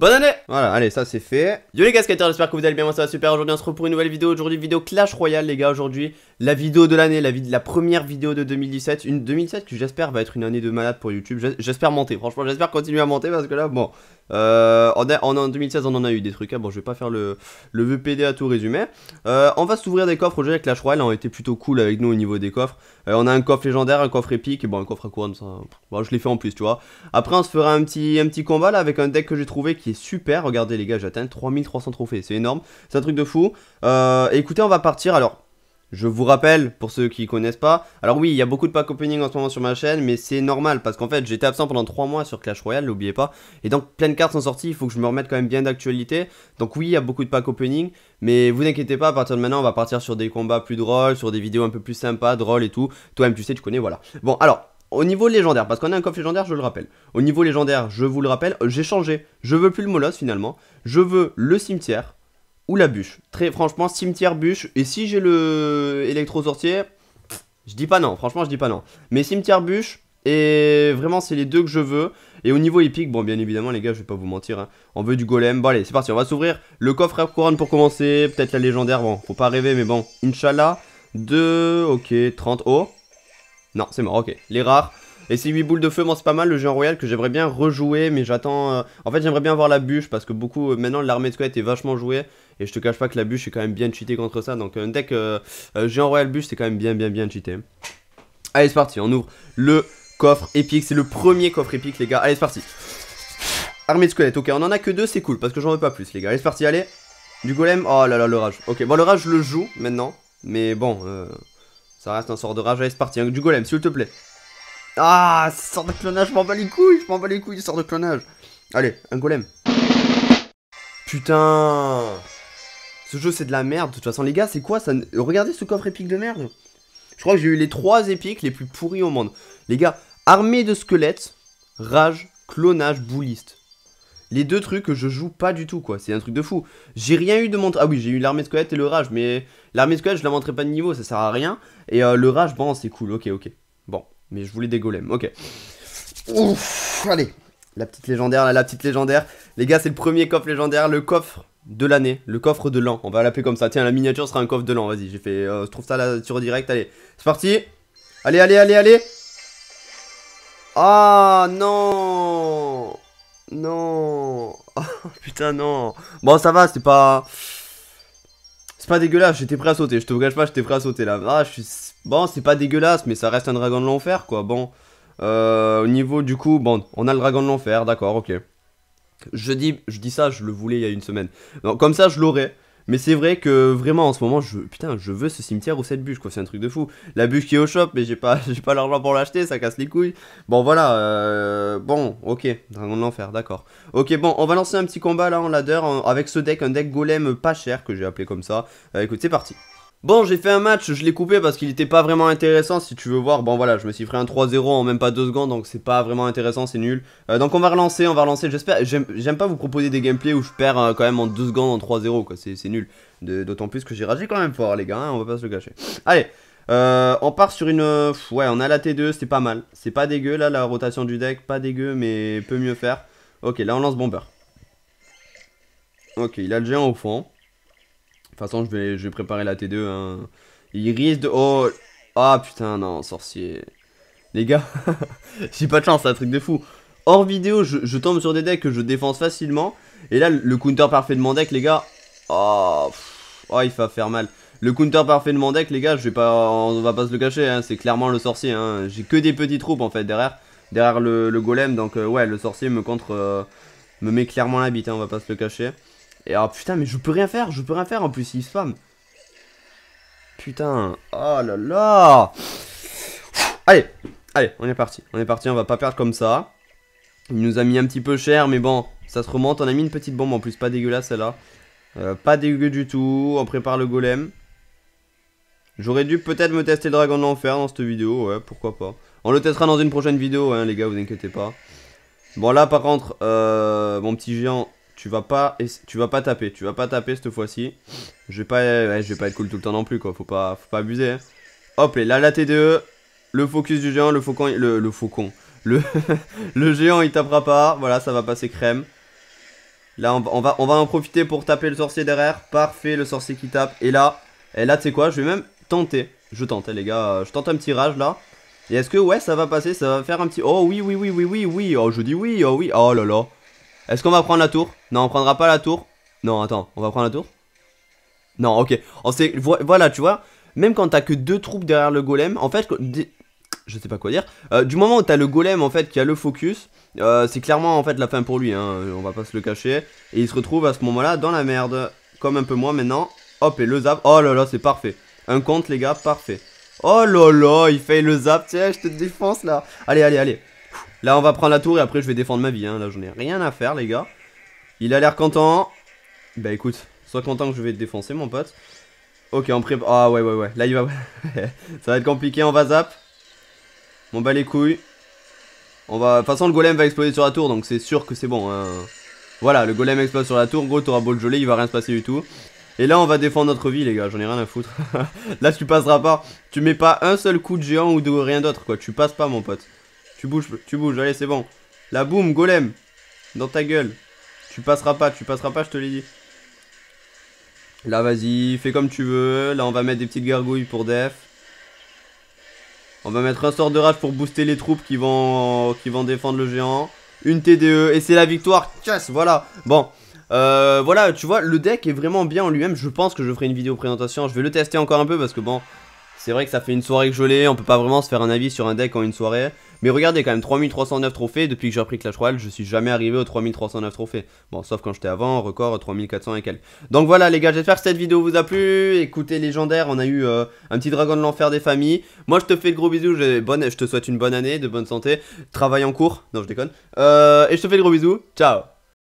Bonne année Voilà, allez, ça c'est fait. Yo les Kater. j'espère que vous allez bien, moi ça va super. Aujourd'hui on se retrouve pour une nouvelle vidéo, aujourd'hui vidéo Clash Royale les gars, aujourd'hui la vidéo de l'année, la, la, première vidéo de 2017. Une 2017 que j'espère va être une année de malade pour YouTube, j'espère monter, franchement j'espère continuer à monter parce que là, bon, euh, en 2016, on en a eu des trucs. Hein. Bon, je vais pas faire le, VPD à tout résumer. Euh, on va s'ouvrir des coffres. Aujourd'hui, avec Clash Royale, on était été plutôt cool avec nous au niveau des coffres. Euh, on a un coffre légendaire, un coffre épique. Et bon, un coffre à couronne, je l'ai fait en plus, tu vois. Après, on se fera un petit, un petit combat là avec un deck que j'ai trouvé qui est super. Regardez, les gars, j'atteins 3300 trophées. C'est énorme. C'est un truc de fou. écoutez, on va partir. Alors. Je vous rappelle, pour ceux qui connaissent pas, alors oui, il y a beaucoup de pack opening en ce moment sur ma chaîne, mais c'est normal, parce qu'en fait, j'étais absent pendant 3 mois sur Clash Royale, n'oubliez pas, et donc plein de cartes sont sorties, il faut que je me remette quand même bien d'actualité, donc oui, il y a beaucoup de pack opening, mais vous inquiétez pas, à partir de maintenant, on va partir sur des combats plus drôles, sur des vidéos un peu plus sympas, drôles et tout, toi-même tu sais, tu connais, voilà. Bon, alors, au niveau légendaire, parce qu'on a un coffre légendaire, je le rappelle. Au niveau légendaire, je vous le rappelle, j'ai changé. Je veux plus le molosse finalement. Je veux le cimetière ou la bûche. Très franchement, cimetière bûche. Et si j'ai le électro-sorcier, je dis pas non. Franchement, je dis pas non. Mais cimetière bûche, et vraiment, c'est les deux que je veux. Et au niveau épique, bon, bien évidemment, les gars, je vais pas vous mentir. Hein. On veut du golem. Bon, allez, c'est parti. On va s'ouvrir le coffre à couronne pour commencer. Peut-être la légendaire. Bon, faut pas rêver, mais bon. Inch'Allah. 2, ok, 30. Oh. Non, c'est mort, ok. Les rares. Et ces 8 boules de feu, moi c'est pas mal le géant royal que j'aimerais bien rejouer, mais j'attends. Euh, en fait, j'aimerais bien voir la bûche parce que beaucoup. Euh, maintenant, l'armée de squelette est vachement jouée. Et je te cache pas que la bûche est quand même bien cheatée contre ça. Donc, un deck géant royal bûche, c'est quand même bien, bien, bien cheaté. Allez, c'est parti, on ouvre le coffre épique. C'est le premier coffre épique, les gars. Allez, c'est parti. Armée de squelette, ok, on en a que deux, c'est cool parce que j'en veux pas plus, les gars. Allez, c'est parti, allez. Du golem, oh là là, le rage. Ok, bon, le rage, je le joue maintenant. Mais bon, euh, ça reste un sort de rage. Allez, c'est parti. Hein, du golem, s'il te plaît. Ah, sort de clonage, je m'en bats les couilles, je m'en bats les couilles, sort de clonage. Allez, un golem. Putain. Ce jeu, c'est de la merde. De toute façon, les gars, c'est quoi ça Regardez ce coffre épique de merde. Je crois que j'ai eu les trois épiques les plus pourris au monde. Les gars, armée de squelettes, rage, clonage, bouliste. Les deux trucs que je joue pas du tout, quoi. C'est un truc de fou. J'ai rien eu de montre. Ah oui, j'ai eu l'armée de squelettes et le rage, mais l'armée de squelettes, je la montrais pas de niveau, ça sert à rien. Et euh, le rage, bon, c'est cool, ok, ok. Mais je voulais des golems, ok. Ouf, allez, la petite légendaire, là, la petite légendaire. Les gars, c'est le premier coffre légendaire, le coffre de l'année, le coffre de l'an. On va l'appeler comme ça. Tiens, la miniature sera un coffre de l'an. Vas-y, j'ai fait. Euh, je trouve ça là sur direct. Allez, c'est parti. Allez, allez, allez, allez. Ah non, non. Oh, putain non. Bon, ça va, c'est pas. C'est pas dégueulasse, j'étais prêt à sauter, je te cache pas, j'étais prêt à sauter là. Ah, Bon, c'est pas dégueulasse, mais ça reste un dragon de l'enfer, quoi. Bon, euh, au niveau du coup, bon, on a le dragon de l'enfer, d'accord, ok. Je dis, je dis ça, je le voulais il y a une semaine. Donc, comme ça, je l'aurais. Mais c'est vrai que vraiment en ce moment, je, putain, je veux ce cimetière ou cette bûche, quoi. C'est un truc de fou. La bûche qui est au shop, mais j'ai pas, j'ai pas l'argent pour l'acheter, ça casse les couilles. Bon, voilà. Euh, bon, ok. Dragon de l'enfer, d'accord. Ok, bon, on va lancer un petit combat là en ladder avec ce deck, un deck golem pas cher que j'ai appelé comme ça. Euh, écoute, c'est parti. Bon, j'ai fait un match, je l'ai coupé parce qu'il n'était pas vraiment intéressant. Si tu veux voir, bon voilà, je me suis fait un 3-0 en même pas 2 secondes, donc c'est pas vraiment intéressant, c'est nul. Euh, donc on va relancer, on va relancer. J'espère, j'aime pas vous proposer des gameplays où je perds euh, quand même en 2 secondes en 3-0, quoi. C'est nul. D'autant plus que j'ai ragi quand même fort, les gars, hein, on va pas se le cacher. Allez, euh, on part sur une. ouais, on a la T2, c'est pas mal. C'est pas dégueu là, la rotation du deck, pas dégueu, mais peut mieux faire. Ok, là on lance Bomber. Ok, il a le géant au fond façon, je vais, je vais préparer la T2. Hein. Il risque de. Oh Ah putain, non, sorcier. Les gars, j'ai pas de chance, c'est un truc de fou. Hors vidéo, je, tombe sur des decks que je défense facilement. Et là, le counter parfait de mon deck, les gars. Oh, oh, il va faire mal. Le counter parfait de mon deck, les gars, je vais pas, on va pas se le cacher, hein, c'est clairement le sorcier. Hein. J'ai que des petites troupes en fait derrière, derrière le, golem. Donc, euh, ouais, le sorcier me contre. Euh, me met clairement la bite, hein, on va pas se le cacher. Et oh putain, mais je peux rien faire, je peux rien faire en plus, il spam. Putain, oh là là. Allez, allez, on est parti, on est parti, on va pas perdre comme ça. Il nous a mis un petit peu cher, mais bon, ça se remonte. On a mis une petite bombe en plus, pas dégueulasse celle-là. Euh, pas dégueu du tout, on prépare le golem. J'aurais dû peut-être me tester le dragon de l'enfer dans cette vidéo, ouais, pourquoi pas. On le testera dans une prochaine vidéo, hein, les gars, vous inquiétez pas. Bon, là, par contre, euh, mon petit géant, tu vas pas tu vas pas taper, tu vas pas taper cette fois-ci. Je vais pas je vais pas être cool tout le temps non plus quoi, faut pas pas abuser. Hein. Hop et là la TDE, le focus du géant, le faucon le, le faucon. Le le géant il tapera pas, voilà, ça va passer crème. Là on va, on va en profiter pour taper le sorcier derrière. Parfait, le sorcier qui tape et là et là tu sais quoi, je vais même tenter. Je tente hein, les gars, euh, je tente un petit rage là. Et est-ce que ouais, ça va passer, ça va faire un petit Oh oui oui oui oui oui oui. Oh je dis oui, oh oui. Oh là là. Est-ce qu'on va prendre la tour Non, on prendra pas la tour. Non, attends, on va prendre la tour Non, ok. On sait, voilà, tu vois, même quand t'as que deux troupes derrière le golem, en fait, je sais pas quoi dire. Euh, du moment où t'as le golem, en fait, qui a le focus, euh, c'est clairement, en fait, la fin pour lui, hein. euh, on va pas se le cacher. Et il se retrouve à ce moment-là dans la merde, comme un peu moi maintenant. Hop, et le zap, oh là là, c'est parfait. Un compte, les gars, parfait. Oh là là, il fait le zap, tiens, je te défonce là. Allez, allez, allez. Là, on va prendre la tour et après, je vais défendre ma vie. Hein. Là, j'en ai rien à faire, les gars. Il a l'air content. Bah écoute, sois content que je vais te défoncer, mon pote. Ok, on prépare. Ah ouais, ouais, ouais. Là, il va. Ça va être compliqué. On va zap. Mon bat les couilles. On va... De toute façon, le golem va exploser sur la tour, donc c'est sûr que c'est bon. Hein. Voilà, le golem explose sur la tour. Gros, t'auras beau le geler, il va rien se passer du tout. Et là, on va défendre notre vie, les gars. J'en ai rien à foutre. là, tu passeras pas. Tu mets pas un seul coup de géant ou de rien d'autre, quoi. Tu passes pas, mon pote. Tu bouges, tu bouges, allez, c'est bon. La boum, golem. Dans ta gueule. Tu passeras pas, tu passeras pas, je te l'ai dit. Là, vas-y, fais comme tu veux. Là, on va mettre des petites gargouilles pour def. On va mettre un sort de rage pour booster les troupes qui vont, qui vont défendre le géant. Une TDE, et c'est la victoire. Casse, voilà. Bon. Euh, voilà, tu vois, le deck est vraiment bien en lui-même. Je pense que je ferai une vidéo présentation. Je vais le tester encore un peu parce que bon, c'est vrai que ça fait une soirée que je l'ai. On peut pas vraiment se faire un avis sur un deck en une soirée. Mais regardez quand même, 3309 trophées, depuis que j'ai repris Clash Royale, je suis jamais arrivé aux 3309 trophées. Bon, sauf quand j'étais avant, record 3400 et quelques. Donc voilà les gars, j'espère que cette vidéo vous a plu. Écoutez légendaire, on a eu euh, un petit dragon de l'enfer des familles. Moi je te fais de gros bisous, je, te souhaite une bonne année, de bonne santé, Travail en cours, non je déconne. Euh, et je te fais de gros bisous, ciao